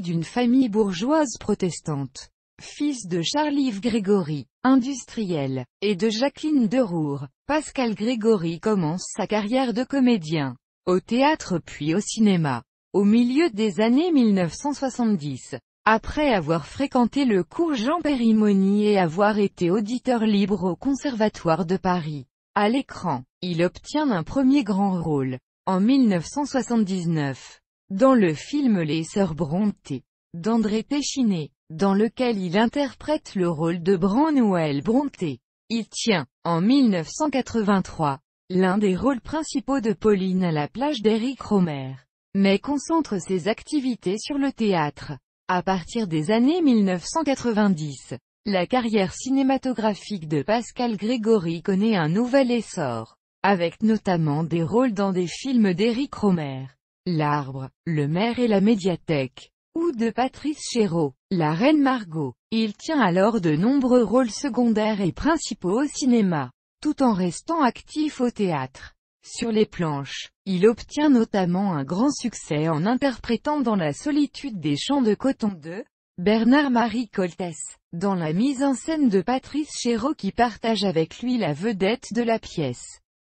d'une famille bourgeoise protestante. Fils de Charles-Yves Grégory, industriel, et de Jacqueline Derour, Pascal Grégory commence sa carrière de comédien, au théâtre puis au cinéma. Au milieu des années 1970, après avoir fréquenté le cours Jean Périmoni et avoir été auditeur libre au Conservatoire de Paris, à l'écran, il obtient un premier grand rôle. En 1979, dans le film Les Sœurs Bronté » d'André Péchiné, dans lequel il interprète le rôle de Branwell noël Il tient, en 1983, l'un des rôles principaux de Pauline à la plage d'Eric Romer, mais concentre ses activités sur le théâtre. À partir des années 1990, la carrière cinématographique de Pascal Grégory connaît un nouvel essor, avec notamment des rôles dans des films d'Éric Romer. L'arbre, le maire et la médiathèque. Ou de Patrice Chéreau, la reine Margot. Il tient alors de nombreux rôles secondaires et principaux au cinéma, tout en restant actif au théâtre. Sur les planches, il obtient notamment un grand succès en interprétant dans La solitude des champs de coton de Bernard-Marie Coltès, dans la mise en scène de Patrice Chéreau qui partage avec lui la vedette de la pièce.